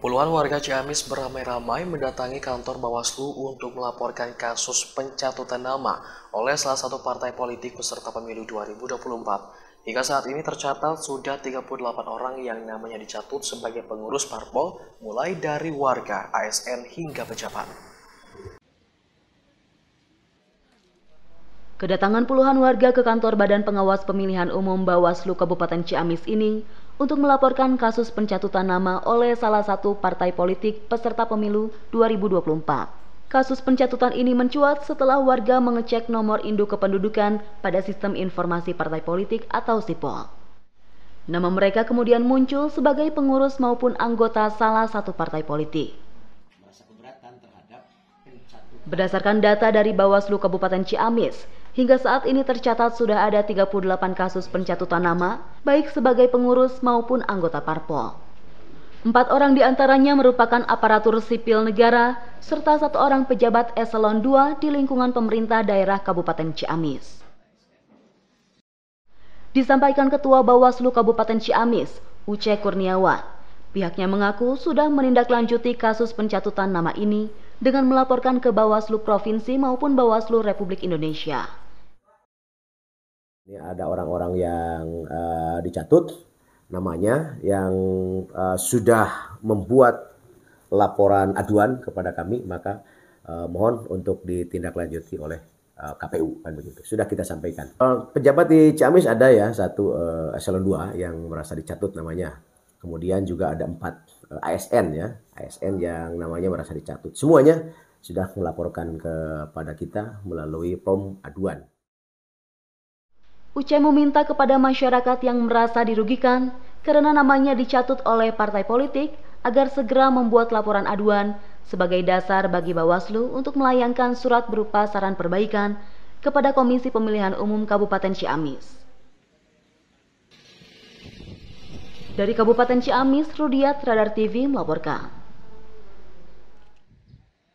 Puluhan warga Ciamis beramai-ramai mendatangi kantor Bawaslu untuk melaporkan kasus pencatutan nama oleh salah satu partai politik peserta pemilu 2024. Hingga saat ini tercatat sudah 38 orang yang namanya dicatut sebagai pengurus parpol mulai dari warga, ASN hingga pejabat. Kedatangan puluhan warga ke kantor Badan Pengawas Pemilihan Umum Bawaslu Kabupaten Ciamis ini untuk melaporkan kasus pencatutan nama oleh salah satu partai politik peserta pemilu 2024. Kasus pencatutan ini mencuat setelah warga mengecek nomor induk kependudukan pada sistem informasi partai politik atau SIPOL. Nama mereka kemudian muncul sebagai pengurus maupun anggota salah satu partai politik. Berdasarkan data dari Bawaslu Kabupaten Ciamis, hingga saat ini tercatat sudah ada 38 kasus pencatutan nama baik sebagai pengurus maupun anggota parpol. Empat orang diantaranya merupakan aparatur sipil negara, serta satu orang pejabat eselon II di lingkungan pemerintah daerah Kabupaten Ciamis. Disampaikan Ketua Bawaslu Kabupaten Ciamis, Uce Kurniawan. Pihaknya mengaku sudah menindaklanjuti kasus pencatutan nama ini dengan melaporkan ke Bawaslu Provinsi maupun Bawaslu Republik Indonesia. Ini ada orang-orang yang uh, dicatut namanya yang uh, sudah membuat laporan aduan kepada kami maka uh, mohon untuk ditindaklanjuti oleh uh, KPU kan begitu. Sudah kita sampaikan. Uh, pejabat di Ciamis ada ya satu uh, eselon 2 yang merasa dicatut namanya. Kemudian juga ada empat uh, ASN ya, ASN yang namanya merasa dicatut. Semuanya sudah melaporkan kepada kita melalui prom aduan. Uceng meminta kepada masyarakat yang merasa dirugikan karena namanya dicatut oleh partai politik agar segera membuat laporan aduan sebagai dasar bagi Bawaslu untuk melayangkan surat berupa saran perbaikan kepada Komisi Pemilihan Umum Kabupaten Ciamis. Dari Kabupaten Ciamis, Rudiat Radar TV melaporkan.